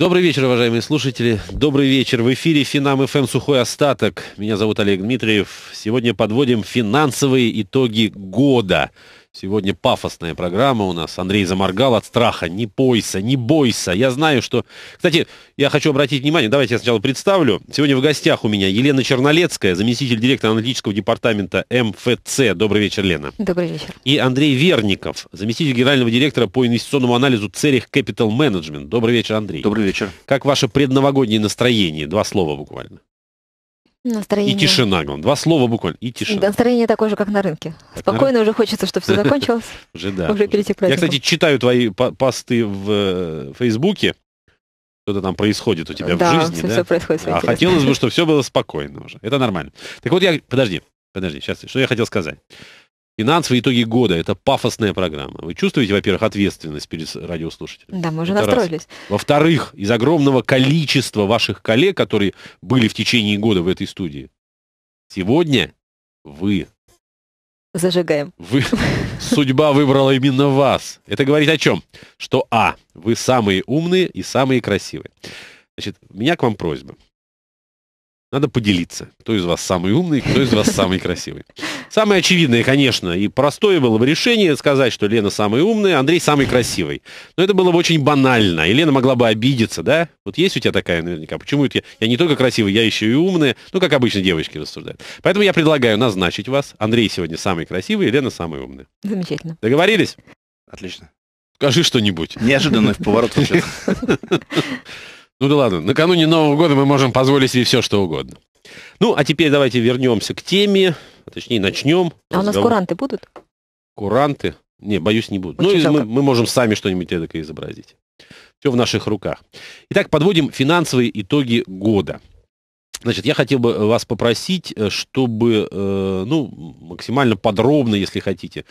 Добрый вечер, уважаемые слушатели. Добрый вечер. В эфире Финам ФМ эм Сухой Остаток. Меня зовут Олег Дмитриев. Сегодня подводим финансовые итоги года. Сегодня пафосная программа у нас. Андрей заморгал от страха. Не бойся, не бойся. Я знаю, что... Кстати, я хочу обратить внимание, давайте я сначала представлю. Сегодня в гостях у меня Елена Чернолецкая, заместитель директора аналитического департамента МФЦ. Добрый вечер, Лена. Добрый вечер. И Андрей Верников, заместитель генерального директора по инвестиционному анализу Церих Capital Management. Добрый вечер, Андрей. Добрый вечер. Как ваше предновогоднее настроение? Два слова буквально. Настроение... И тишина, главное. Два слова буквально. И тишина. Настроение такое же, как на рынке. Как Спокойно на... уже хочется, чтобы все закончилось. Уже, да. Уже перейти к Я, кстати, читаю твои посты в э, Фейсбуке. Что-то там происходит у тебя в жизни. Все, да, все происходит. А хотелось бы, чтобы все было спокойно уже. Это нормально. Так вот я... Подожди, подожди, сейчас. Что я хотел сказать? Финансовые итоги года – это пафосная программа. Вы чувствуете, во-первых, ответственность перед радиослушателями? Да, мы уже это настроились. Во-вторых, из огромного количества ваших коллег, которые были в течение года в этой студии, сегодня вы. Зажигаем. Вы, судьба выбрала именно вас. Это говорит о чем? Что, а, вы самые умные и самые красивые. Значит, у меня к вам просьба. Надо поделиться, кто из вас самый умный, кто из вас самый красивый. Самое очевидное, конечно, и простое было бы решение сказать, что Лена самая умная, Андрей самый красивый. Но это было бы очень банально, и Лена могла бы обидеться, да? Вот есть у тебя такая наверняка, почему это я, я не только красивый, я еще и умная, ну, как обычно девочки рассуждают. Поэтому я предлагаю назначить вас. Андрей сегодня самый красивый, и Лена самая умная. Замечательно. Договорились? Отлично. Скажи что-нибудь. Неожиданный поворот вообще. Ну да ладно, накануне Нового года мы можем позволить себе все, что угодно. Ну, а теперь давайте вернемся к теме, а точнее начнем. А разговор. у нас куранты будут? Куранты? Не, боюсь, не будут. Очень ну, или ну, мы, мы можем сами что-нибудь эдакое изобразить. Все в наших руках. Итак, подводим финансовые итоги года. Значит, я хотел бы вас попросить, э, чтобы, э, ну, максимально подробно, если хотите,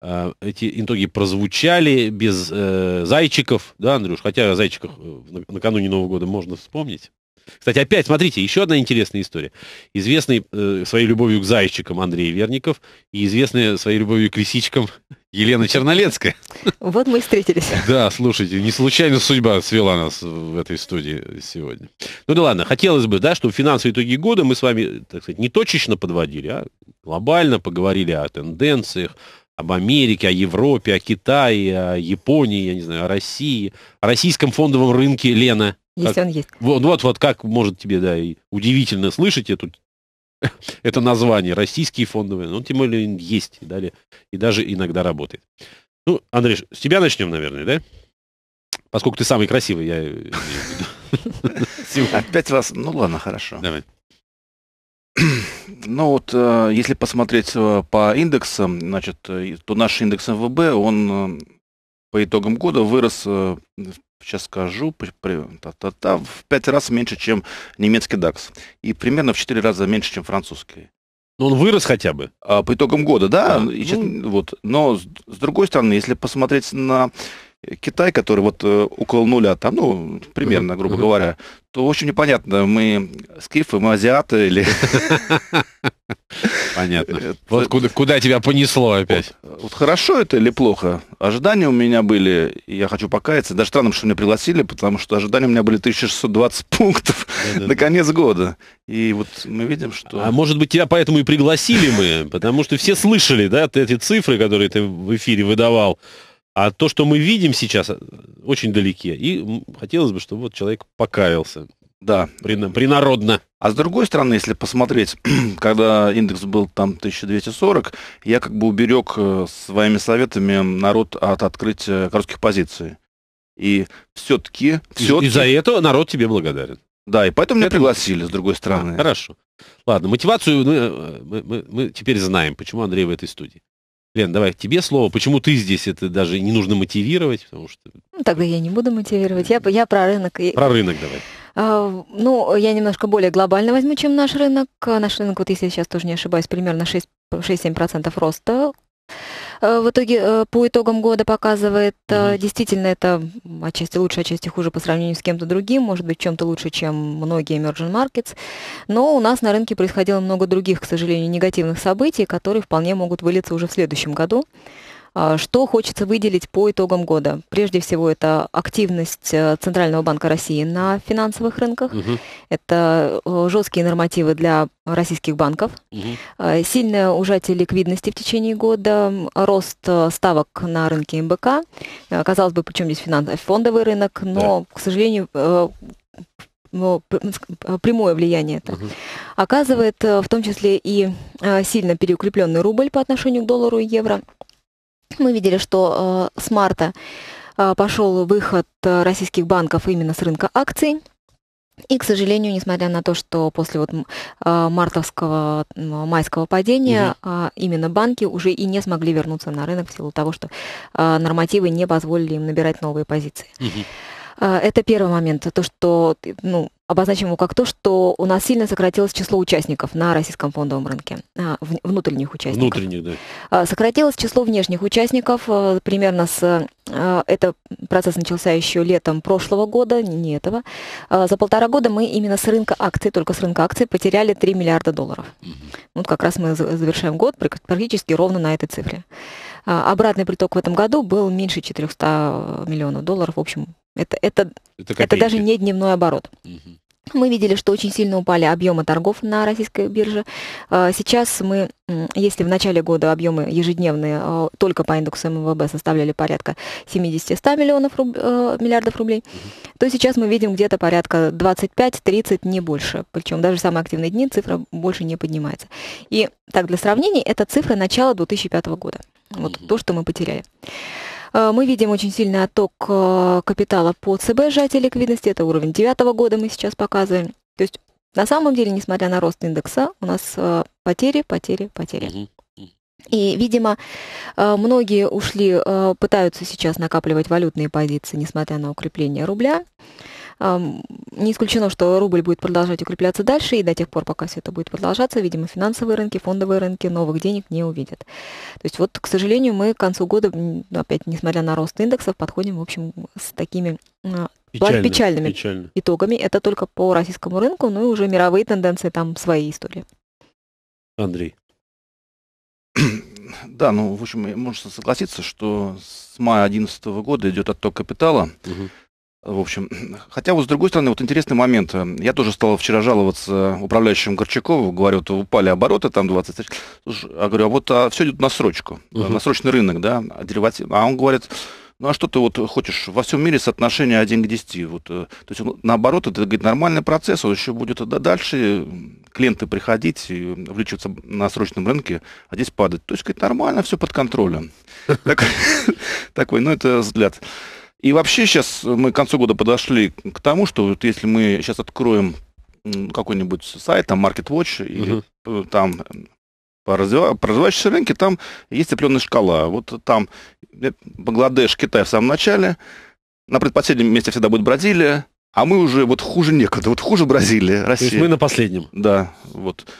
Э, эти итоги прозвучали без э, зайчиков, да, Андрюш? Хотя о зайчиках э, накануне Нового года можно вспомнить. Кстати, опять, смотрите, еще одна интересная история. Известный э, своей любовью к зайчикам Андрей Верников и известная своей любовью к лисичкам Елена Чернолецкая. Вот мы и встретились. Да, слушайте, не случайно судьба свела нас в этой студии сегодня. Ну да ладно, хотелось бы, да, чтобы финансовые итоги года мы с вами, так сказать, не точечно подводили, а глобально поговорили о тенденциях, об Америке, о Европе, о Китае, о Японии, я не знаю, о России, о российском фондовом рынке, Лена. Если он есть. Вот, вот, вот как может тебе, да, и удивительно слышать эту, это название, российские фондовые, но тем более есть и далее, и даже иногда работает. Ну, Андрей, с тебя начнем, наверное, да? Поскольку ты самый красивый, я... Опять вас... Ну ладно, хорошо. Давай. Ну вот, э, если посмотреть э, по индексам, значит, э, то наш индекс МВБ, он по итогам года вырос, сейчас скажу, в пять раз меньше, чем немецкий DAX. И примерно в четыре раза меньше, чем французский. Но ну, он вырос хотя бы. А, по итогам года, да. А, и, ну... вот. Но с другой стороны, если посмотреть на Китай, который вот э, около нуля, там, ну, примерно, грубо говоря, то очень непонятно, мы скифы, мы азиаты или... Понятно. Э, э, вот куда, тебя понесло опять? Вот, хорошо это или плохо? Ожидания у меня были, и я хочу покаяться, даже странно, что меня пригласили, потому что ожидания у меня были 1620 пунктов да на конец года. И вот мы видим, что... А может быть, тебя поэтому и пригласили мы, потому что все слышали, да, эти цифры, которые ты в эфире выдавал а то, что мы видим сейчас, э, очень далеке. И хотелось бы, чтобы вот человек покаялся. Да. Принародно. А с другой стороны, если посмотреть, когда индекс был там 1240, я как бы уберег э, своими советами народ от открытия коротких позиций. И все-таки... Все и, и за это народ тебе благодарен. Да, и поэтому это... меня пригласили, с другой а, стороны. А, хорошо. Ладно, мотивацию мы, э, мы, мы, мы теперь знаем, почему Андрей в этой студии. Лен, давай к тебе слово. Почему ты здесь? Это даже не нужно мотивировать, потому что... Ну, тогда я не буду мотивировать. Я, я про рынок. Про рынок давай. А, ну, я немножко более глобально возьму, чем наш рынок. Наш рынок, вот если я сейчас тоже не ошибаюсь, примерно 6-7% роста. Э, в итоге э, по итогам года показывает. Mm-hmm. Действительно, это отчасти лучше, отчасти хуже по сравнению с кем-то другим. Может быть, чем-то лучше, чем многие emerging markets. Но у нас на рынке происходило много других, к сожалению, негативных событий, которые вполне могут вылиться уже в следующем году. А, что хочется выделить по итогам года? Прежде всего, это активность э, Центрального банка России на финансовых рынках, угу. это э, жесткие нормативы для российских банков, угу. сильное ужатие ликвидности в течение года, рост э, ставок на рынке МБК. Казалось бы, причем здесь финансовый фондовый рынок, но, да. к сожалению, прямое влияние это угу. оказывает в том числе и сильно переукрепленный рубль по отношению к доллару и евро. Мы видели, что э, с марта э, пошел выход э, российских банков именно с рынка акций. И, к сожалению, несмотря на то, что после вот мартовского, майского падения угу. именно банки уже и не смогли вернуться на рынок в силу того, что нормативы не позволили им набирать новые позиции. Угу. Это первый момент, то, что ну, обозначим его как то, что у нас сильно сократилось число участников на российском фондовом рынке, а, внутренних участников. Внутренних, да. А, сократилось число внешних участников а, примерно с... Это процесс начался еще летом прошлого года, не этого. За полтора года мы именно с рынка акций, только с рынка акций, потеряли 3 миллиарда долларов. Вот как раз мы завершаем год практически ровно на этой цифре. А, обратный приток в этом году был меньше 400 миллионов долларов. В общем, это, это, это, это даже не дневной оборот. Угу. Мы видели, что очень сильно упали объемы торгов на российской бирже. А, сейчас мы, если в начале года объемы ежедневные а, только по индексу МВБ составляли порядка 70-100 миллионов руб... миллиардов рублей, то сейчас мы видим где-то порядка 25-30, не больше. Причем даже в самые активные дни цифра больше не поднимается. И так, для сравнения, это цифра начала 2005 года. Вот то, что мы потеряли. Э, мы видим очень сильный отток э, капитала по ЦБ сжатия ликвидности. Это уровень 2009 года мы сейчас показываем. То есть на самом деле, несмотря на рост индекса, у нас э, потери, потери, потери. И, видимо, многие ушли, пытаются сейчас накапливать валютные позиции, несмотря на укрепление рубля. Не исключено, что рубль будет продолжать укрепляться дальше, и до тех пор, пока все это будет продолжаться, видимо, финансовые рынки, фондовые рынки новых денег не увидят. То есть вот, к сожалению, мы к концу года, опять, несмотря на рост индексов, подходим, в общем, с такими а, печально, печальными печально. итогами. Это только по российскому рынку, ну и уже мировые тенденции там свои истории. Андрей. Да, ну, в общем, можно согласиться, что с мая 2011 года идет отток капитала. Угу. В общем, хотя вот с другой стороны, вот интересный момент. Я тоже стал вчера жаловаться управляющему Горчакову, говорю, вот упали обороты, там 20 Слушай, я говорю, а вот а, все идет на срочку, uh-huh. на срочный рынок, да, а дериватив. А он говорит, ну а что ты вот хочешь? Во всем мире соотношение 1 к 10. Вот, э, то есть наоборот, это говорит, нормальный процесс, он еще будет да, дальше э, клиенты приходить и увлечиваться на срочном рынке, а здесь падать. То есть, говорит, нормально, все под контролем. Такой, ну это взгляд. И вообще сейчас э, мы к концу года подошли к тому, что вот если мы сейчас откроем какой-нибудь сайт, там MarketWatch, или uh-huh. там по развивающейся рынке, там есть определенная шкала. Вот там э, Бангладеш, Китай в самом начале, на предпоследнем месте всегда будет Бразилия, а мы уже вот хуже некуда, вот хуже Бразилия, Россия. То есть мы на последнем. Да, вот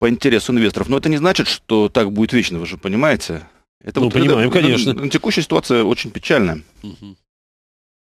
по интересу инвесторов. Но это не значит, что так будет вечно, вы же понимаете? Это ну, вот, понимаем, это, конечно. Текущая ситуация очень печальная. Угу.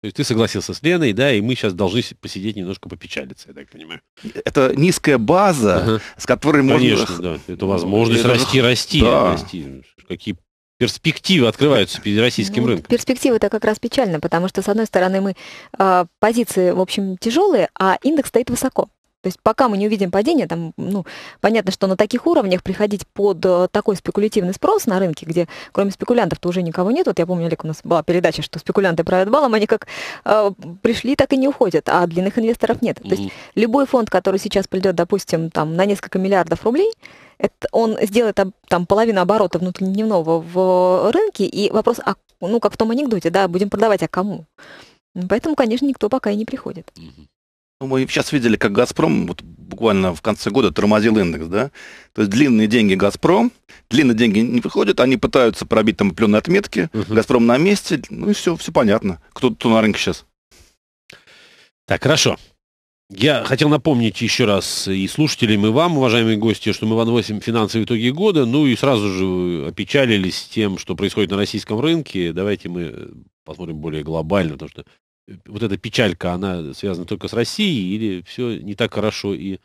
То есть ты согласился с Леной, да, и мы сейчас должны посидеть немножко попечалиться, я так понимаю. Это низкая база, ага. с которой можно... Конечно, да. Это возможность это... расти, расти, да. расти. Какие перспективы открываются перед российским ну, рынком? Перспективы это как раз печально, потому что, с одной стороны, мы а, позиции, в общем, тяжелые, а индекс стоит высоко. То есть пока мы не увидим падения, там, ну, понятно, что на таких уровнях приходить под э, такой спекулятивный спрос на рынке, где кроме спекулянтов-то уже никого нет. Вот я помню, Олег, у нас была передача, что спекулянты правят балом, они как э, пришли, так и не уходят, а длинных инвесторов нет. То есть любой фонд, который сейчас придет, допустим, там, на несколько миллиардов рублей, это он сделает там половину оборота внутридневного в рынке, и вопрос, а, ну, как в том анекдоте, да, будем продавать, а кому? Поэтому, конечно, никто пока и не приходит. Mm-hmm. Ну, мы сейчас видели, как «Газпром» вот буквально в конце года тормозил индекс, да? То есть длинные деньги «Газпром», длинные деньги не выходят, они пытаются пробить там определенные отметки, угу. «Газпром» на месте, ну и все, все понятно, кто, кто на рынке сейчас. Так, хорошо. Я хотел напомнить еще раз и слушателям, и вам, уважаемые гости, что мы в 8 финансовые итоги года, ну и сразу же опечалились тем, что происходит на российском рынке. Давайте мы посмотрим более глобально, потому что Э, вот эта печалька, она связана только с Россией, или все не так хорошо и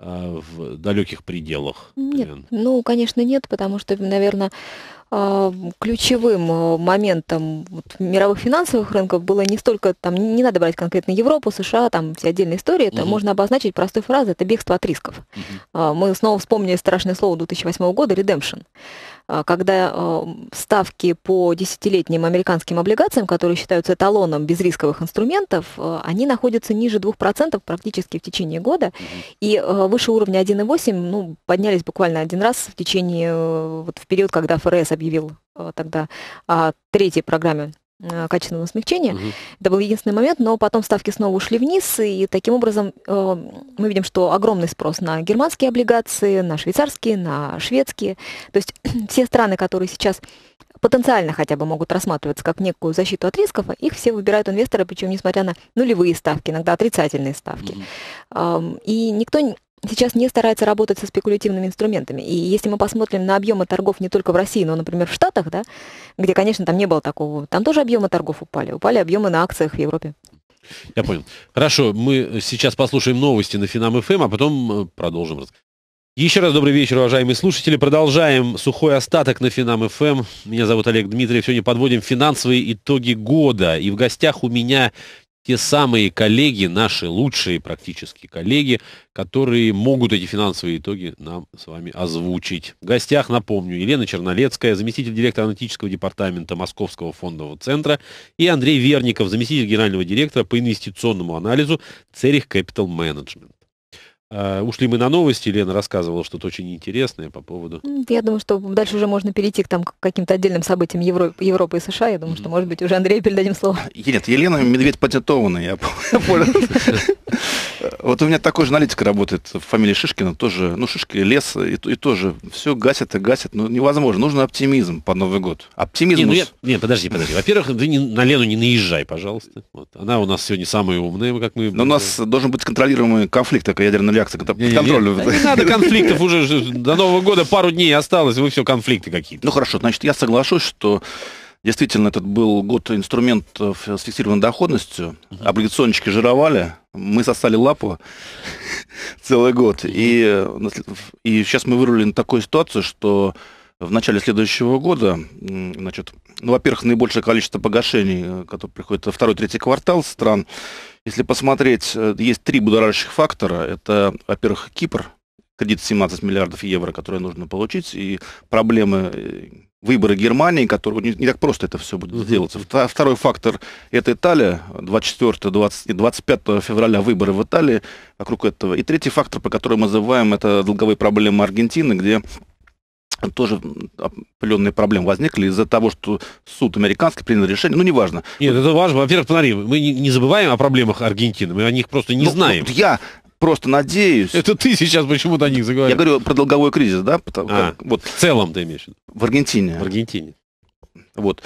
а, в далеких пределах? Нет, ну, конечно, нет, потому что, наверное, а, ключевым э, моментом вот, мировых финансовых рынков было не столько, там, не надо брать конкретно Европу, США, там все отдельные истории, это угу. можно обозначить простой фразой, это бегство от рисков. Угу. Мы снова вспомнили страшное слово 2008 года, redemption. А, когда а, ставки по десятилетним американским облигациям, которые считаются эталоном безрисковых инструментов, а, они находятся ниже 2% практически в течение года, и выше уровня 1,8 ну, поднялись буквально один раз в течение, э, вот в период, когда ФРС объявил э, тогда о третьей программе Э, качественного смягчения. Угу. Это был единственный момент, но потом ставки снова ушли вниз, и таким образом э, мы видим, что огромный спрос на германские облигации, на швейцарские, на шведские. То есть все страны, которые сейчас потенциально хотя бы могут рассматриваться как некую защиту от рисков, их все выбирают инвесторы, причем несмотря на нулевые ставки, иногда отрицательные ставки. Угу. Э, и никто сейчас не старается работать со спекулятивными инструментами. И если мы посмотрим на объемы торгов не только в России, но, например, в Штатах, да, где, конечно, там не было такого, там тоже объемы торгов упали. Упали объемы на акциях в Европе. Я понял. Хорошо, мы сейчас послушаем новости на Финам ФМ, эм, а потом э, продолжим. Еще раз добрый вечер, уважаемые слушатели. Продолжаем сухой остаток на Финам ФМ. Эм. Меня зовут Олег Дмитриев. Сегодня подводим финансовые итоги года. И в гостях у меня те самые коллеги, наши лучшие практически коллеги, которые могут эти финансовые итоги нам с вами озвучить. В гостях, напомню, Елена Чернолецкая, заместитель директора аналитического департамента Московского фондового центра, и Андрей Верников, заместитель генерального директора по инвестиционному анализу Церих Capital Management. Э, ушли мы на новости, Лена рассказывала что-то очень интересное по поводу... Я думаю, что дальше уже можно перейти к, там, к каким-то отдельным событиям Евро... Европы и США. Я думаю, mm-hmm. что, может быть, уже Андрею передадим слово. Нет, Елена медведь патентованный, я понял. Вот у меня такой же аналитик работает, фамилия Шишкина, тоже, ну, Шишки, лес, и, и тоже, все гасят и гасят, ну, невозможно, нужен оптимизм по Новый год. Оптимизм... Не, ну, я... не подожди, подожди. Во-первых, ты не, на Лену не наезжай, пожалуйста. Вот. Она у нас сегодня самая умная, как мы... Но у нас должен быть контролируемый конфликт, такая ядерная вякса под контролем. не надо конфликтов уже до Нового года пару дней осталось, вы все конфликты какие-то. Ну хорошо, значит, я соглашусь, что действительно этот был год инструментов с фиксированной доходностью. Угу. жировали, мы сосали лапу целый год. И, э, и сейчас мы вырулили на такую ситуацию, что в начале следующего года, значит, ну, во-первых, наибольшее количество погашений, э, которые приходят во второй-третий квартал стран, если посмотреть, э, есть три будоражащих фактора. Это, во-первых, Кипр, кредит 17 миллиардов евро, которые нужно получить, и проблемы э, выборы Германии, которые не, не так просто это все будет сделаться. Второй фактор – это Италия, 24 20, 25 февраля выборы в Италии, вокруг этого. И третий фактор, по которому мы называем, это долговые проблемы Аргентины, где тоже определенные проблемы возникли из-за того, что суд американский принял решение, ну, неважно. Нет, это важно. Во-первых, смотри, мы не забываем о проблемах Аргентины, мы о них просто не ну, знаем. Вот я просто надеюсь... Это ты сейчас почему-то о них заговорил. Я говорю про долговой кризис, да? Потому, а, как, вот. в целом ты имеешь в виду? В Аргентине. В Аргентине. Вот.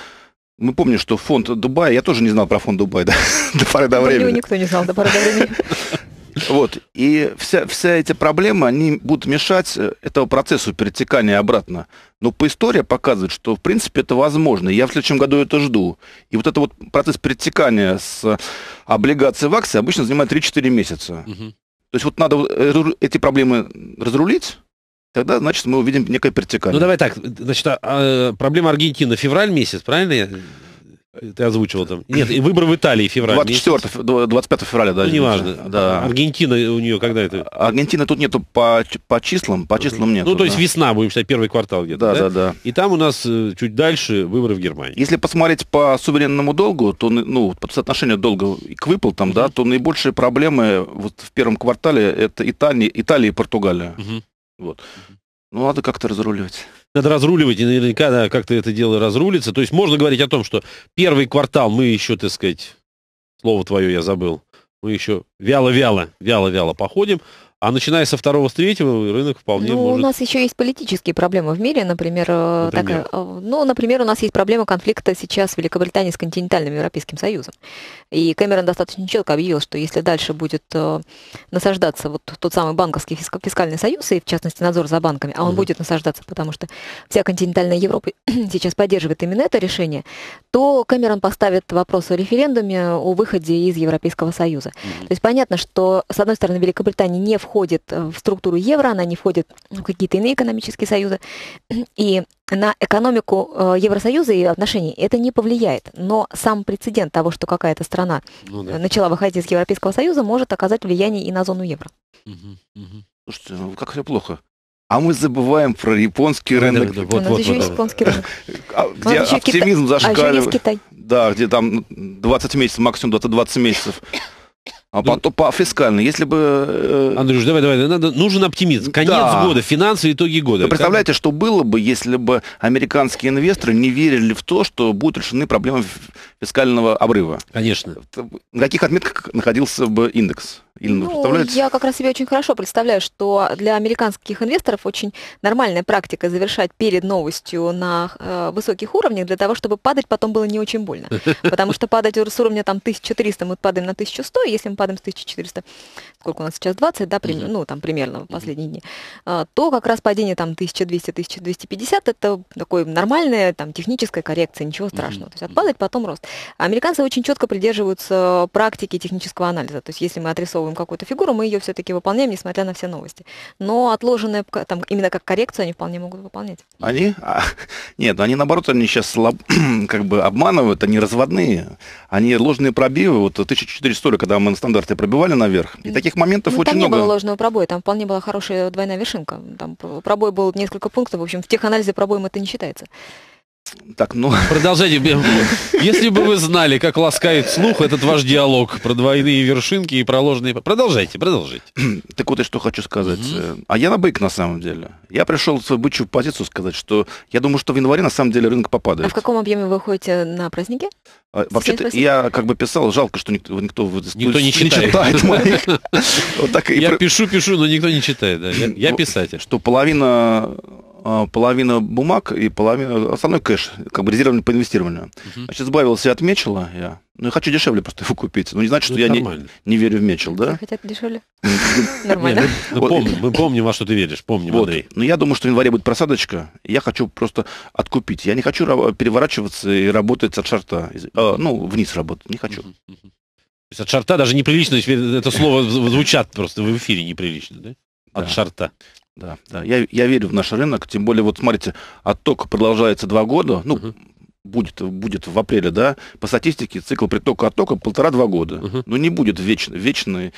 Мы помним, что фонд Дубая, я тоже не знал про фонд Дубая да, до поры до времени. Его никто не знал до поры до времени. Вот. И вся, вся эти проблемы, они будут мешать э, этому процессу перетекания обратно. Но по истории показывает, что, в принципе, это возможно. Я в следующем году это жду. И вот этот вот процесс перетекания с облигации в акции обычно занимает 3-4 месяца. Угу. То есть вот надо э, эти проблемы разрулить, Тогда, значит, мы увидим некое перетекание. Ну, давай так. Значит, а, а, проблема Аргентины. Февраль месяц, правильно? Э, ты озвучивал там. Нет, и выборы в Италии февраль. 24 25 февраля, да. Ну, неважно. Да. Аргентина у нее когда это? Аргентина тут нету по, по числам, по числам нет. Ну, то есть да. весна, будем считать, первый квартал где-то. Да, да, да, да. И там у нас э, чуть дальше выборы в Германии. Если посмотреть по суверенному долгу, то, ну, ну по соотношению долга к выплатам, да, то наибольшие проблемы вот в первом квартале это Италия, Италия и Португалия. Угу. Вот. Ну, надо как-то разруливать надо разруливать, и наверняка да, как-то это дело разрулится. То есть можно говорить о том, что первый квартал мы еще, так сказать, слово твое я забыл, мы еще вяло-вяло, вяло-вяло походим, а начиная со второго, с третьего рынок вполне ну, может... у нас еще есть политические проблемы в мире, например, э, например? Так, э, ну, например, у нас есть проблема конфликта сейчас в Великобритании с континентальным Европейским Союзом. И Кэмерон достаточно четко объявил, что если дальше будет э, насаждаться вот тот самый банковский фискальный союз, и в частности надзор за банками, а он угу. будет насаждаться, потому что вся континентальная Европа сейчас поддерживает именно это решение, то Кэмерон поставит вопрос о референдуме о выходе из Европейского Союза. Угу. То есть понятно, что, с одной стороны, Великобритания не входит входит э, в структуру евро, она не входит в какие-то иные экономические союзы. И на экономику э, Евросоюза и отношений это не повлияет. Но сам прецедент того, что какая-то страна ну, да. Э, начала выходить из Европейского Союза, может оказать влияние и на зону евро. Угу, угу. Слушайте, ну как все плохо. А мы забываем про японский рынок. Да, да, да, вот, а у нас вот, еще вот, есть японский рынок. Где оптимизм зашкаливает. А еще есть Китай. Да, где там 20 месяцев, максимум 20 месяцев. А ну, потом по фискальной, если бы... Э, Андрюш, давай, давай, надо, нужен оптимизм. Конец да. года, финансы, итоги года. Вы представляете, как? что было бы, если бы американские инвесторы не верили в то, что будут решены проблемы фискального обрыва? Конечно. Э, на каких отметках находился бы индекс? Или, ну, ну я как раз себе очень хорошо представляю, что для американских инвесторов очень нормальная практика завершать перед новостью на э, высоких уровнях для того, чтобы падать потом было не очень больно. Потому что падать с уровня там 1300 мы падаем на 1100, если мы водопадом с 1400 сколько у нас сейчас 20, да, примерно, ну, там примерно в последние дни, а, то как раз падение там 1200-1250 это такое нормальная там техническая коррекция, ничего страшного. То есть отпадает потом рост. Американцы очень четко придерживаются практики технического анализа. То есть если мы отрисовываем какую-то фигуру, мы ее все-таки выполняем, несмотря на все новости. Но отложенные там именно как коррекцию они вполне могут выполнять. Они? А, нет, они наоборот, они сейчас слаб, как бы обманывают, они разводные, они ложные пробивы. Вот 1400, когда мы на стандарты пробивали наверх, и таких таких моментов ну, очень много. Там не было ложного пробоя, там вполне была хорошая двойная вершинка. Там пробой был несколько пунктов, в общем, в тех теханализе пробоем это не считается. Так, ну... Продолжайте. Если бы вы знали, как ласкает слух этот ваш диалог про двойные вершинки и проложенные, Продолжайте, продолжайте. Так вот, я что хочу сказать. Угу. А я на бык, на самом деле. Я пришел в свою бычью позицию сказать, что я думаю, что в январе на самом деле рынок попадает. А в каком объеме вы ходите на праздники? А, вообще-то я как бы писал, жалко, что никто, никто, никто не читает. Не читает вот я пишу, пишу, но никто не читает. я ну, писатель. Что половина а, половина бумаг и половина основной кэш, как бы резервный по инвестированию. Угу. Значит, избавился от Мечела я. Ну, я хочу дешевле просто его купить. но ну, не значит, ну, что я не, не верю в Мечел, да? Хотят дешевле. Нормально. Ну, мы помним, во что ты веришь, помним, Андрей. Ну, я думаю, что в январе будет просадочка. Я хочу просто откупить. Я не хочу переворачиваться и работать от шарта. А, ну, вниз работать. Не хочу. То есть от шарта даже неприлично, это слово звучат просто в эфире неприлично, да? От да. шарта. Да, да. Я, я верю в наш рынок, тем более, вот смотрите, отток продолжается два года, ну, угу будет, будет в апреле, да, по статистике цикл притока-оттока полтора-два года. Угу. Ну, не будет вечно, вечный,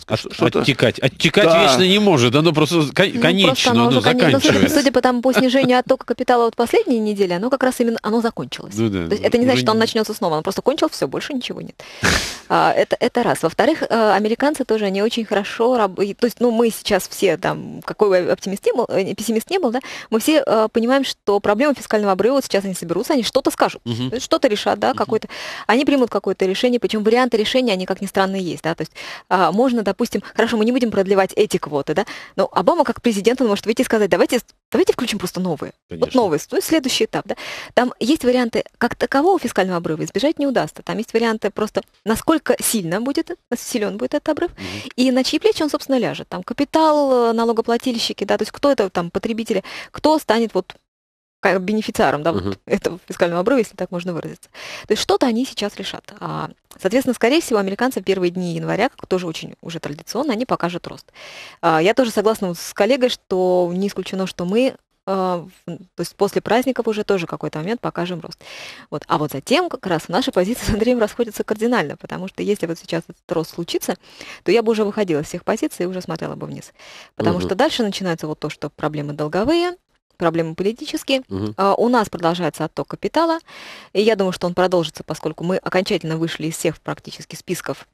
сказать, От, Оттекать. Оттекать да. вечно не может, оно просто кон- ну, конечно, просто оно, оно ну, заканчивается. Кон... Судя по тому, по снижению оттока капитала вот последние недели, оно как раз именно, оно закончилось. Ну, да, То есть ну, это не значит, что он начнется снова, Оно просто кончил, все, больше ничего нет. А, это, это раз. Во-вторых, э, американцы тоже, они очень хорошо работают. То есть, ну, мы сейчас все там, какой бы оптимист не был, э, пессимист не был, да, мы все э, понимаем, что проблема фискального обрыва, вот сейчас они соберутся, они что что-то скажут, угу. что-то решат, да, угу. какой-то. Они примут какое-то решение, причем варианты решения, они, как ни странно, есть, да, то есть а, можно, допустим, хорошо, мы не будем продлевать эти квоты, да, но Обама как президент, он может выйти и сказать, давайте, давайте включим просто новые, Конечно. вот новые, то есть следующий этап, да. Там есть варианты, как такового фискального обрыва избежать не удастся, там есть варианты просто, насколько сильно будет, силен будет этот обрыв, угу. и на чьи плечи он, собственно, ляжет, там, капитал, э, налогоплательщики, да, то есть кто это там, потребители, кто станет вот как бенефициаром да, угу. вот этого фискального обрыва, если так можно выразиться. То есть что-то они сейчас решат. А, соответственно, скорее всего, американцы в первые дни января, как тоже очень уже традиционно, они покажут рост. А, я тоже согласна с коллегой, что не исключено, что мы а, то есть после праздников уже тоже какой-то момент покажем рост. Вот. А вот затем как раз наши позиции с Андреем расходятся кардинально, потому что если вот сейчас этот рост случится, то я бы уже выходила из всех позиций и уже смотрела бы вниз. Потому угу. что дальше начинается вот то, что проблемы долговые, проблемы политические. Угу. А, у нас продолжается отток капитала, и я думаю, что он продолжится, поскольку мы окончательно вышли из всех практически списков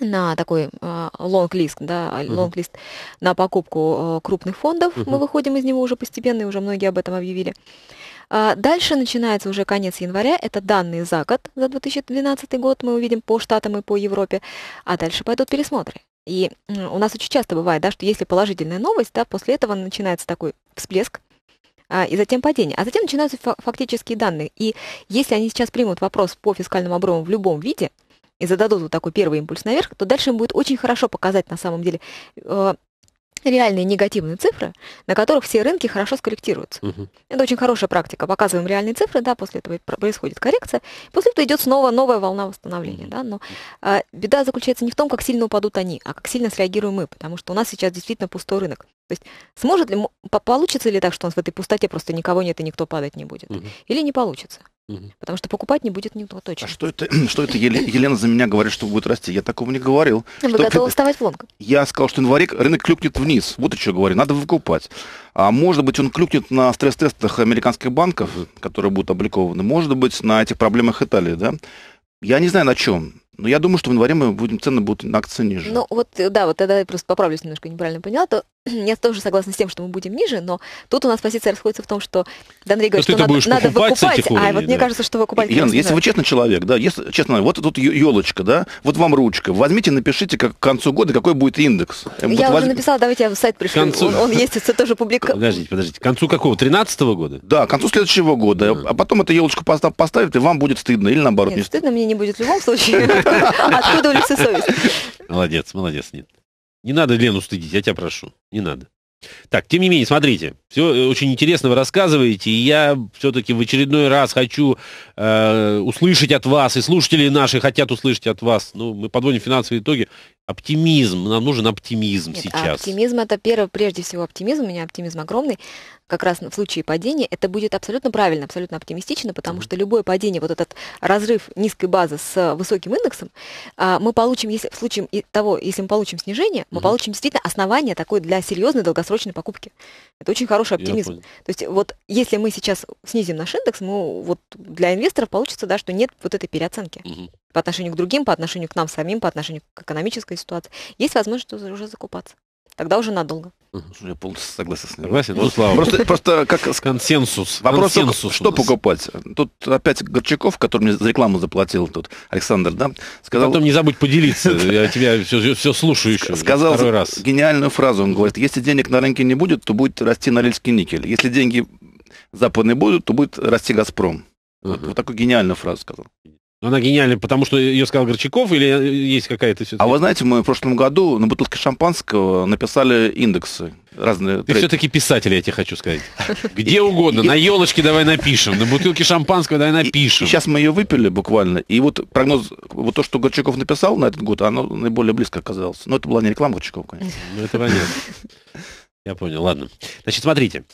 на такой а, лонг-лист, да, а, лонг-лист uh на покупку э, крупных фондов. uh Мы выходим из него уже постепенно, и уже многие об этом объявили. А дальше начинается уже конец января, это данные за год, за 2012 год мы увидим по штатам и по Европе, а дальше пойдут пересмотры. И у нас очень часто бывает, да, что если положительная новость, да, после этого начинается такой всплеск, а, и затем падение. А затем начинаются фактические данные. И если они сейчас примут вопрос по фискальным обрывам в любом виде, и зададут вот такой первый импульс наверх, то дальше им будет очень хорошо показать на самом деле, э, реальные негативные цифры, на которых все рынки хорошо скорректируются. Угу. Это очень хорошая практика. Показываем реальные цифры, да, после этого происходит коррекция, после этого идет снова новая волна восстановления. Да, но э, беда заключается не в том, как сильно упадут они, а как сильно среагируем мы, потому что у нас сейчас действительно пустой рынок. То есть сможет ли, получится ли так, что у нас в этой пустоте просто никого нет и никто падать не будет? Угу. Или не получится? Потому что покупать не будет никто точно. А что это, что это Елена, за меня говорит, что будет расти? Я такого не говорил. Вы что, готовы вставать в лонг? Я сказал, что январе рынок клюкнет вниз. Вот еще говорю, надо выкупать. А может быть, он клюкнет на стресс-тестах американских банков, которые будут обликованы. Может быть, на этих проблемах Италии, да? Я не знаю, на чем. Но я думаю, что в январе мы будем цены будут на акции ниже. Ну вот, э, да, вот тогда я просто поправлюсь немножко, неправильно поняла. То я тоже согласна с тем, что мы будем ниже, но тут у нас позиция расходится в том, что Данрей говорит, что надо, надо покупать, выкупать, уровней, а вот да. мне кажется, что выкупать... Ян, если вы честный человек, да, если честно, вот тут елочка, да, вот вам ручка, возьмите, напишите как, к концу года, какой будет индекс. Э, я вот уже возьм... написала, давайте я в сайт пришлю, концу... он, он есть, это тоже публика. Подождите, подождите, к концу какого, 13 года? Да, к концу следующего года, а, а потом эту елочку поставят, и вам будет стыдно, или наоборот. Нет, не стыдно мне не будет в любом случае, откуда у совесть. Молодец, молодец, нет. Не надо Лену стыдить, я тебя прошу. Не надо. Так, тем не менее, смотрите, все э, очень интересно вы рассказываете, и я все-таки в очередной раз хочу э, услышать от вас, и слушатели наши хотят услышать от вас, ну, мы подводим финансовые итоги, оптимизм, нам нужен оптимизм Нет, а сейчас. А оптимизм это первое, прежде всего оптимизм, у меня оптимизм огромный, как раз в случае падения это будет абсолютно правильно, абсолютно оптимистично, потому mm-hmm. что любое падение, вот этот разрыв низкой базы с э, высоким индексом, а, мы получим, если в случае того, если мы получим снижение, мы mm-hmm. получим действительно основание такое для серьезной долгосрочной покупки. Это очень хороший оптимизм. То есть вот если мы сейчас снизим наш индекс, мы вот для инвесторов получится, да, что нет вот этой переоценки. Mm-hmm по отношению к другим, по отношению к нам самим, по отношению к экономической ситуации, есть возможность уже закупаться. Тогда уже надолго. Я полностью согласен. Согласен, ну, слава. Просто, просто как с консенсус. Вопрос, а консенсус что покупать? Тут опять Горчаков, который мне за рекламу заплатил, тут Александр, да, сказал... Потом не забудь поделиться, я тебя все, все слушаю еще. Сказал второй раз. гениальную фразу, он говорит, если денег на рынке не будет, то будет расти норильский никель. Если деньги западные будут, то будет расти Газпром. Вот, вот такую гениальную фразу сказал. Она гениальна, потому что ее сказал Горчаков или э, есть какая-то... А вы знаете, мы в прошлом году на бутылке шампанского написали индексы разные. Ты треки. все-таки писатель, я тебе хочу сказать. Где угодно, на елочке давай напишем, на бутылке шампанского давай напишем. сейчас мы ее выпили буквально, и вот прогноз, вот то, что Горчаков написал на этот год, оно наиболее близко оказалось. Но это была не реклама Горчакова, конечно. Ну, это понятно. Я понял, ладно. Значит, смотрите.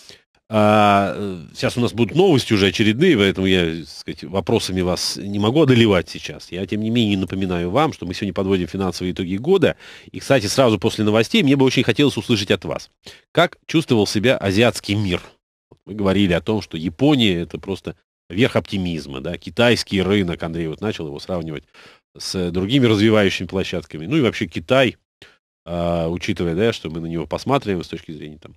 А, э, сейчас у нас будут новости уже очередные, поэтому я, так сказать, вопросами вас не могу одолевать сейчас. Я, тем не менее, напоминаю вам, что мы сегодня подводим финансовые итоги года. И, кстати, сразу после новостей мне бы очень хотелось услышать от вас. Как чувствовал себя азиатский мир? Мы говорили о том, что Япония это просто верх оптимизма, да, китайский рынок, Андрей вот начал его сравнивать с другими развивающими площадками. Ну и вообще Китай, э, учитывая, да, что мы на него посматриваем с точки зрения там